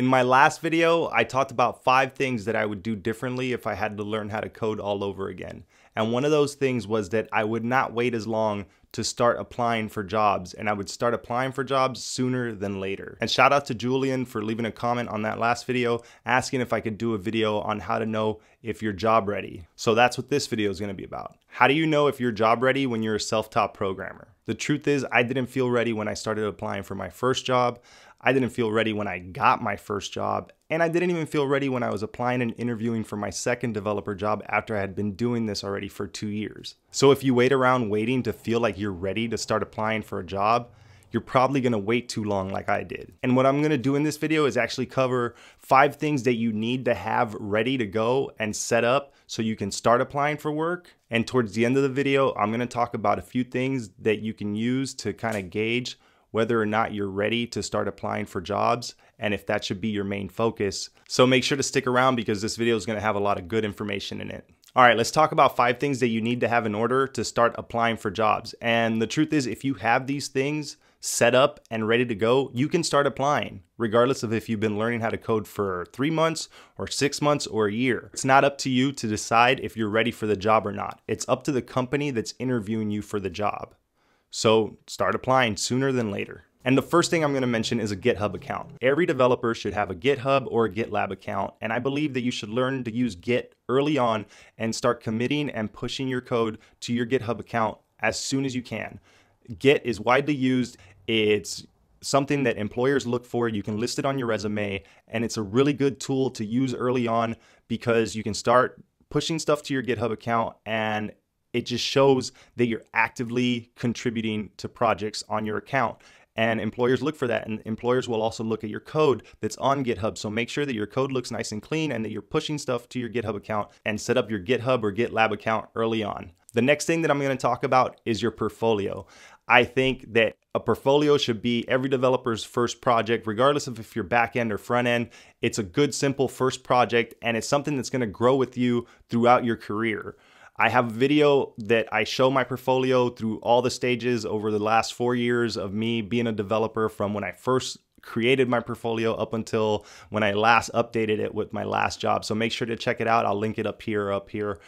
In my last video, I talked about five things that I would do differently if I had to learn how to code all over again. And one of those things was that I would not wait as long to start applying for jobs and I would start applying for jobs sooner than later. And shout out to Julian for leaving a comment on that last video asking if I could do a video on how to know if you're job ready. So that's what this video is gonna be about. How do you know if you're job ready when you're a self-taught programmer? The truth is I didn't feel ready when I started applying for my first job. I didn't feel ready when I got my first job, and I didn't even feel ready when I was applying and interviewing for my second developer job after I had been doing this already for two years. So if you wait around waiting to feel like you're ready to start applying for a job, you're probably gonna wait too long like I did. And what I'm gonna do in this video is actually cover five things that you need to have ready to go and set up so you can start applying for work. And towards the end of the video, I'm gonna talk about a few things that you can use to kind of gauge whether or not you're ready to start applying for jobs and if that should be your main focus. So make sure to stick around because this video is going to have a lot of good information in it. All right, let's talk about five things that you need to have in order to start applying for jobs. And the truth is, if you have these things set up and ready to go, you can start applying, regardless of if you've been learning how to code for three months or six months or a year. It's not up to you to decide if you're ready for the job or not. It's up to the company that's interviewing you for the job. So start applying sooner than later. And the first thing I'm gonna mention is a GitHub account. Every developer should have a GitHub or a GitLab account, and I believe that you should learn to use Git early on and start committing and pushing your code to your GitHub account as soon as you can. Git is widely used, it's something that employers look for. You can list it on your resume, and it's a really good tool to use early on because you can start pushing stuff to your GitHub account and it just shows that you're actively contributing to projects on your account. And employers look for that. And employers will also look at your code that's on GitHub. So make sure that your code looks nice and clean and that you're pushing stuff to your GitHub account and set up your GitHub or GitLab account early on. The next thing that I'm going to talk about is your portfolio. I think that a portfolio should be every developer's first project, regardless of if you're back end or front end. It's a good, simple first project, and it's something that's going to grow with you throughout your career. I have a video that I show my portfolio through all the stages over the last four years of me being a developer from when I first created my portfolio up until when I last updated it with my last job. So make sure to check it out. I'll link it up here, up here.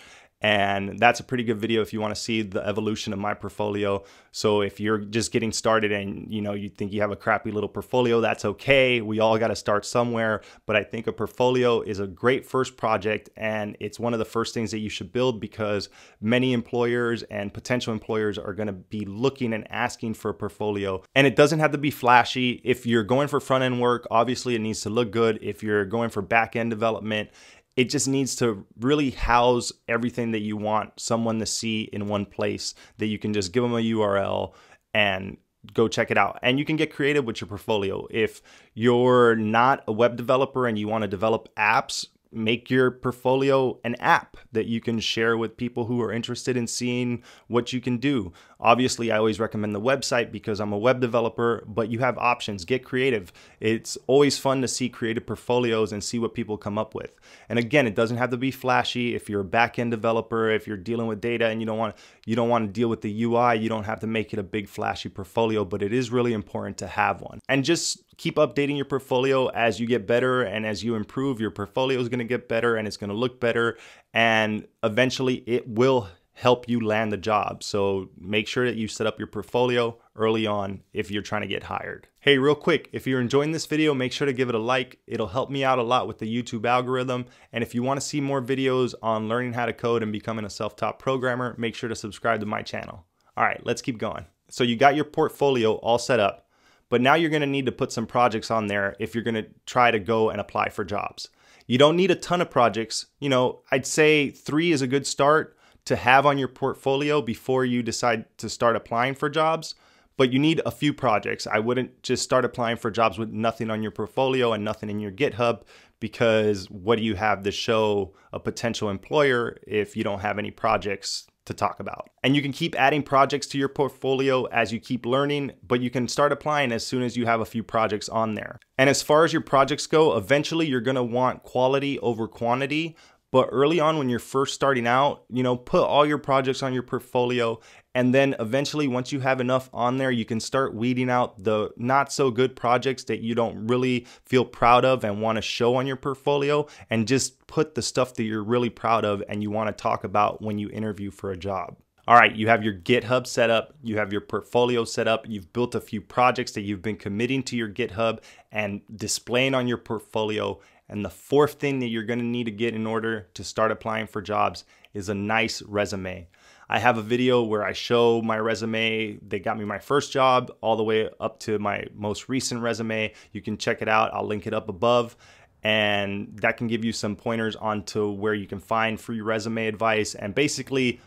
And that's a pretty good video if you want to see the evolution of my portfolio. So if you're just getting started and you know you think you have a crappy little portfolio, that's okay. We all got to start somewhere, but I think a portfolio is a great first project and it's one of the first things that you should build because many employers and potential employers are going to be looking and asking for a portfolio. And it doesn't have to be flashy. If you're going for front end work, obviously it needs to look good. If you're going for back end development, it just needs to really house everything that you want someone to see in one place that you can just give them a URL and go check it out. And you can get creative with your portfolio. If you're not a web developer and you want to develop apps, make your portfolio an app that you can share with people who are interested in seeing what you can do. Obviously, I always recommend the website because I'm a web developer, but you have options. Get creative. It's always fun to see creative portfolios and see what people come up with. And again, it doesn't have to be flashy. If you're a back-end developer, if you're dealing with data and you don't want you don't want to deal with the UI, you don't have to make it a big flashy portfolio, but it is really important to have one. And just keep updating your portfolio as you get better and as you improve, your portfolio is going to get better and it's going to look better and eventually it will help you land the job. So make sure that you set up your portfolio early on if you're trying to get hired. Hey, real quick, if you're enjoying this video, make sure to give it a like. It'll help me out a lot with the YouTube algorithm. And if you wanna see more videos on learning how to code and becoming a self-taught programmer, make sure to subscribe to my channel. All right, let's keep going. So you got your portfolio all set up, but now you're gonna need to put some projects on there if you're gonna try to go and apply for jobs. You don't need a ton of projects. You know, I'd say three is a good start, to have on your portfolio before you decide to start applying for jobs. But you need a few projects. I wouldn't just start applying for jobs with nothing on your portfolio and nothing in your GitHub because what do you have to show a potential employer if you don't have any projects to talk about. And you can keep adding projects to your portfolio as you keep learning, but you can start applying as soon as you have a few projects on there. And as far as your projects go, eventually you're gonna want quality over quantity, but early on, when you're first starting out, you know, put all your projects on your portfolio. And then eventually, once you have enough on there, you can start weeding out the not so good projects that you don't really feel proud of and want to show on your portfolio. And just put the stuff that you're really proud of and you want to talk about when you interview for a job. All right, you have your GitHub set up, you have your portfolio set up, you've built a few projects that you've been committing to your GitHub and displaying on your portfolio, and the fourth thing that you're gonna need to get in order to start applying for jobs is a nice resume. I have a video where I show my resume They got me my first job all the way up to my most recent resume. You can check it out. I'll link it up above and that can give you some pointers onto where you can find free resume advice and basically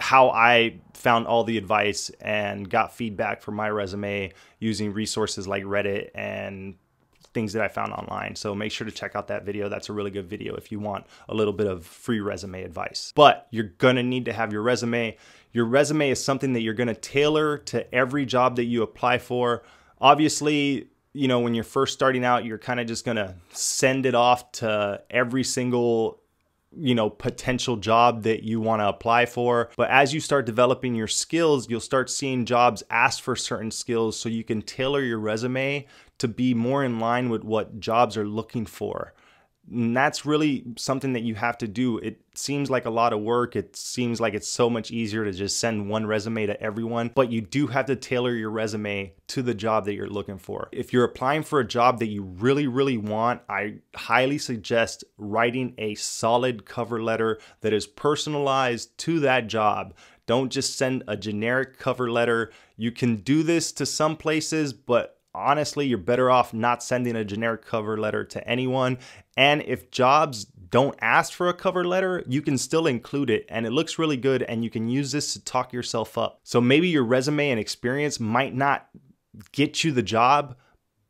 how I found all the advice and got feedback for my resume using resources like Reddit and things that I found online. So make sure to check out that video. That's a really good video if you want a little bit of free resume advice. But you're gonna need to have your resume. Your resume is something that you're gonna tailor to every job that you apply for. Obviously, you know, when you're first starting out, you're kind of just gonna send it off to every single you know potential job that you want to apply for but as you start developing your skills you'll start seeing jobs ask for certain skills so you can tailor your resume to be more in line with what jobs are looking for. And that's really something that you have to do. It seems like a lot of work. It seems like it's so much easier to just send one resume to everyone, but you do have to tailor your resume to the job that you're looking for. If you're applying for a job that you really, really want, I highly suggest writing a solid cover letter that is personalized to that job. Don't just send a generic cover letter. You can do this to some places, but honestly, you're better off not sending a generic cover letter to anyone. And if jobs don't ask for a cover letter, you can still include it and it looks really good and you can use this to talk yourself up. So maybe your resume and experience might not get you the job,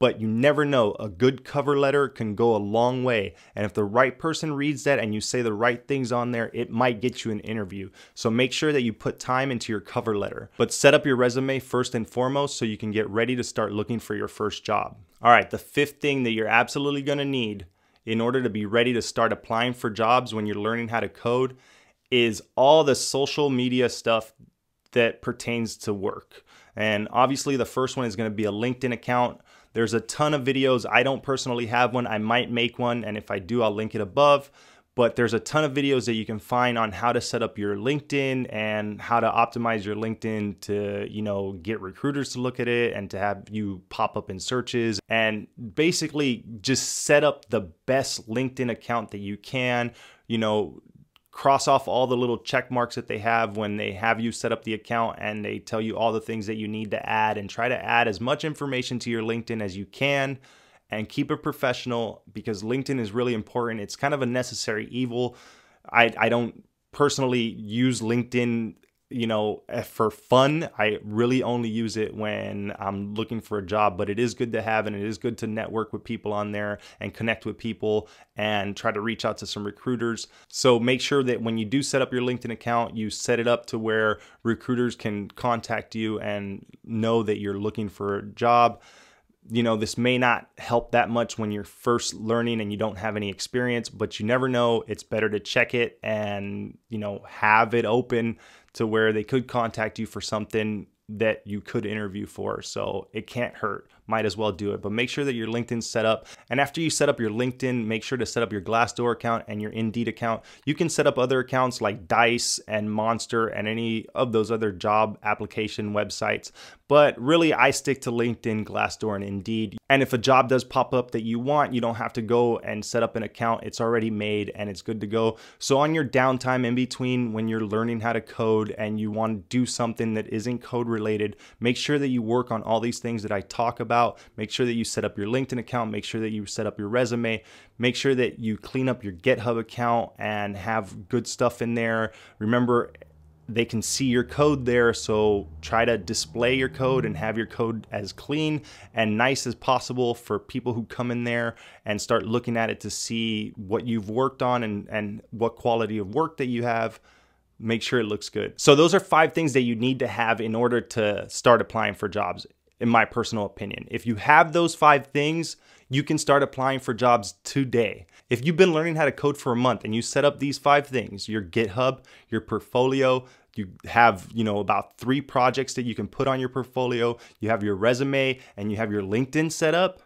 but you never know. A good cover letter can go a long way. And if the right person reads that and you say the right things on there, it might get you an interview. So make sure that you put time into your cover letter. But set up your resume first and foremost so you can get ready to start looking for your first job. All right, the fifth thing that you're absolutely gonna need in order to be ready to start applying for jobs when you're learning how to code is all the social media stuff that pertains to work. And obviously, the first one is going to be a LinkedIn account. There's a ton of videos. I don't personally have one. I might make one, and if I do, I'll link it above. But there's a ton of videos that you can find on how to set up your LinkedIn and how to optimize your LinkedIn to, you know, get recruiters to look at it and to have you pop up in searches and basically just set up the best LinkedIn account that you can you know, cross off all the little check marks that they have when they have you set up the account and they tell you all the things that you need to add and try to add as much information to your LinkedIn as you can and keep it professional because LinkedIn is really important. It's kind of a necessary evil. I, I don't personally use LinkedIn you know, eh, for fun, I really only use it when I'm looking for a job, but it is good to have and it is good to network with people on there and connect with people and try to reach out to some recruiters. So make sure that when you do set up your LinkedIn account, you set it up to where recruiters can contact you and know that you're looking for a job you know, this may not help that much when you're first learning and you don't have any experience, but you never know. It's better to check it and, you know, have it open to where they could contact you for something that you could interview for. So it can't hurt. Might as well do it. But make sure that your LinkedIn's set up. And after you set up your LinkedIn, make sure to set up your Glassdoor account and your Indeed account. You can set up other accounts like Dice and Monster and any of those other job application websites. But really, I stick to LinkedIn, Glassdoor, and Indeed. And if a job does pop up that you want, you don't have to go and set up an account. It's already made and it's good to go. So, on your downtime in between, when you're learning how to code and you want to do something that isn't code related, make sure that you work on all these things that I talk about. Make sure that you set up your LinkedIn account. Make sure that you set up your resume. Make sure that you clean up your GitHub account and have good stuff in there. Remember, they can see your code there. So try to display your code and have your code as clean and nice as possible for people who come in there and start looking at it to see what you've worked on and, and what quality of work that you have. Make sure it looks good. So those are five things that you need to have in order to start applying for jobs, in my personal opinion. If you have those five things, you can start applying for jobs today. If you've been learning how to code for a month and you set up these five things, your GitHub, your portfolio, you have, you know, about three projects that you can put on your portfolio, you have your resume and you have your LinkedIn set up,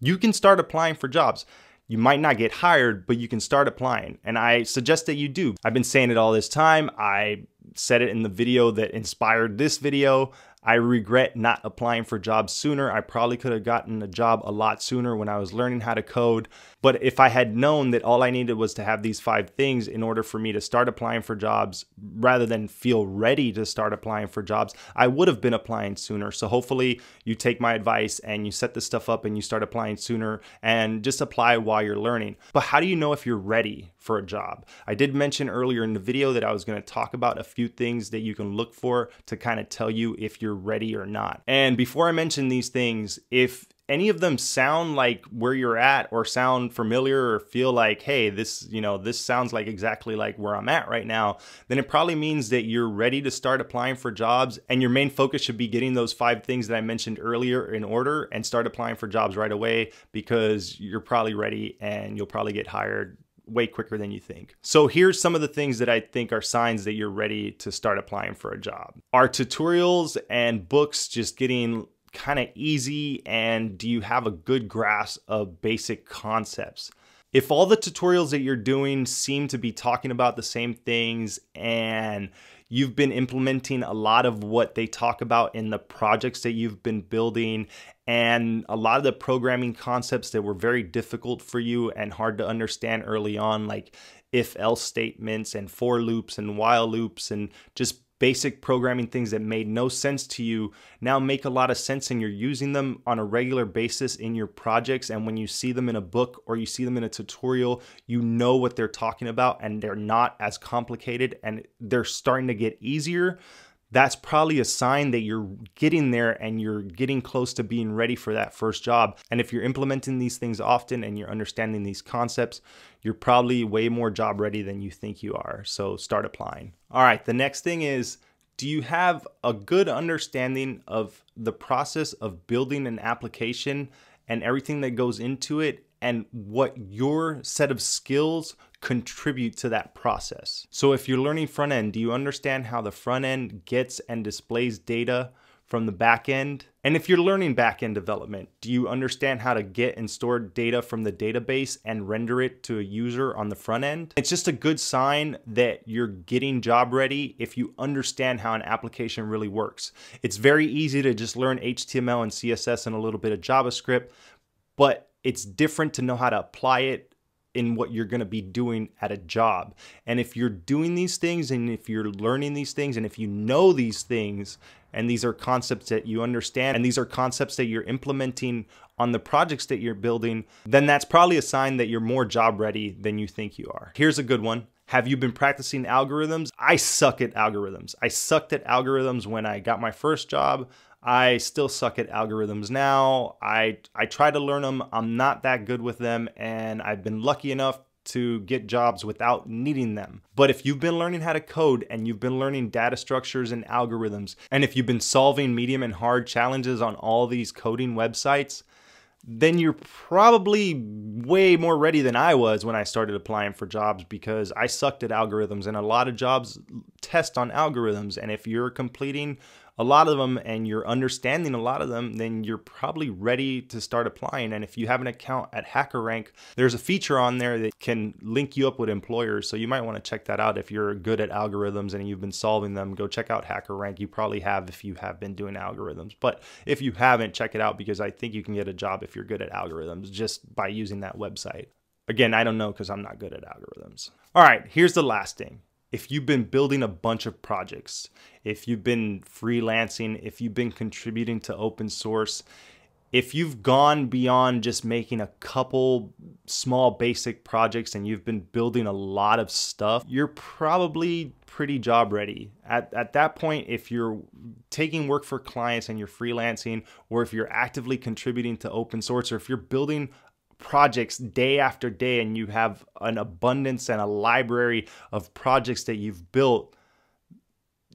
you can start applying for jobs. You might not get hired, but you can start applying. And I suggest that you do. I've been saying it all this time. I said it in the video that inspired this video. I regret not applying for jobs sooner. I probably could have gotten a job a lot sooner when I was learning how to code. But if I had known that all I needed was to have these five things in order for me to start applying for jobs rather than feel ready to start applying for jobs, I would have been applying sooner. So hopefully you take my advice and you set this stuff up and you start applying sooner and just apply while you're learning. But how do you know if you're ready for a job? I did mention earlier in the video that I was going to talk about a few things that you can look for to kind of tell you if you're ready or not. And before I mention these things, if any of them sound like where you're at or sound familiar or feel like hey this you know this sounds like exactly like where i'm at right now then it probably means that you're ready to start applying for jobs and your main focus should be getting those five things that i mentioned earlier in order and start applying for jobs right away because you're probably ready and you'll probably get hired way quicker than you think. So here's some of the things that I think are signs that you're ready to start applying for a job. Are tutorials and books just getting kind of easy and do you have a good grasp of basic concepts? If all the tutorials that you're doing seem to be talking about the same things and you've been implementing a lot of what they talk about in the projects that you've been building and a lot of the programming concepts that were very difficult for you and hard to understand early on, like if else statements and for loops and while loops and just basic programming things that made no sense to you now make a lot of sense and you're using them on a regular basis in your projects and when you see them in a book or you see them in a tutorial you know what they're talking about and they're not as complicated and they're starting to get easier that's probably a sign that you're getting there and you're getting close to being ready for that first job. And if you're implementing these things often and you're understanding these concepts, you're probably way more job ready than you think you are. So start applying. All right, the next thing is do you have a good understanding of the process of building an application and everything that goes into it and what your set of skills contribute to that process. So if you're learning front end, do you understand how the front end gets and displays data from the back end? And if you're learning back end development, do you understand how to get and store data from the database and render it to a user on the front end? It's just a good sign that you're getting job ready if you understand how an application really works. It's very easy to just learn HTML and CSS and a little bit of JavaScript, but it's different to know how to apply it in what you're going to be doing at a job. And if you're doing these things and if you're learning these things and if you know these things and these are concepts that you understand and these are concepts that you're implementing on the projects that you're building, then that's probably a sign that you're more job ready than you think you are. Here's a good one. Have you been practicing algorithms? I suck at algorithms. I sucked at algorithms when I got my first job. I still suck at algorithms now. I I try to learn them. I'm not that good with them and I've been lucky enough to get jobs without needing them. But if you've been learning how to code and you've been learning data structures and algorithms and if you've been solving medium and hard challenges on all these coding websites, then you're probably way more ready than I was when I started applying for jobs because I sucked at algorithms and a lot of jobs test on algorithms. And if you're completing a lot of them and you're understanding a lot of them, then you're probably ready to start applying. And if you have an account at HackerRank, there's a feature on there that can link you up with employers. So you might want to check that out if you're good at algorithms and you've been solving them. Go check out HackerRank. You probably have if you have been doing algorithms. But if you haven't, check it out because I think you can get a job if you're good at algorithms just by using that website. Again, I don't know because I'm not good at algorithms. All right, here's the last thing if you've been building a bunch of projects, if you've been freelancing, if you've been contributing to open source, if you've gone beyond just making a couple small basic projects and you've been building a lot of stuff, you're probably pretty job ready. At, at that point, if you're taking work for clients and you're freelancing, or if you're actively contributing to open source, or if you're building projects day after day and you have an abundance and a library of projects that you've built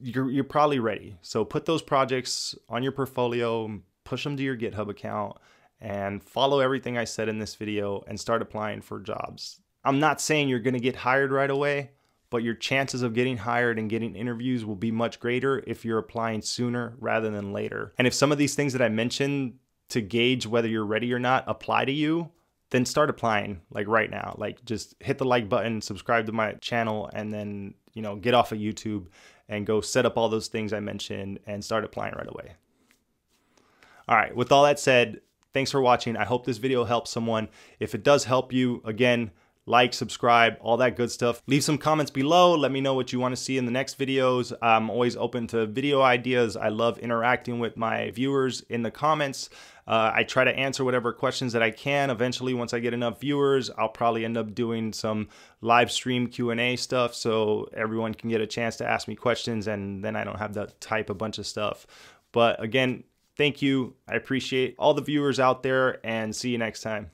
you're, you're probably ready so put those projects on your portfolio push them to your github account and follow everything i said in this video and start applying for jobs i'm not saying you're going to get hired right away but your chances of getting hired and getting interviews will be much greater if you're applying sooner rather than later and if some of these things that i mentioned to gauge whether you're ready or not apply to you then start applying like right now. Like just hit the like button, subscribe to my channel, and then, you know, get off of YouTube and go set up all those things I mentioned and start applying right away. All right, with all that said, thanks for watching. I hope this video helps someone. If it does help you, again, like, subscribe, all that good stuff. Leave some comments below. Let me know what you want to see in the next videos. I'm always open to video ideas. I love interacting with my viewers in the comments. Uh, I try to answer whatever questions that I can. Eventually, once I get enough viewers, I'll probably end up doing some live stream Q&A stuff so everyone can get a chance to ask me questions and then I don't have to type a bunch of stuff. But again, thank you. I appreciate all the viewers out there and see you next time.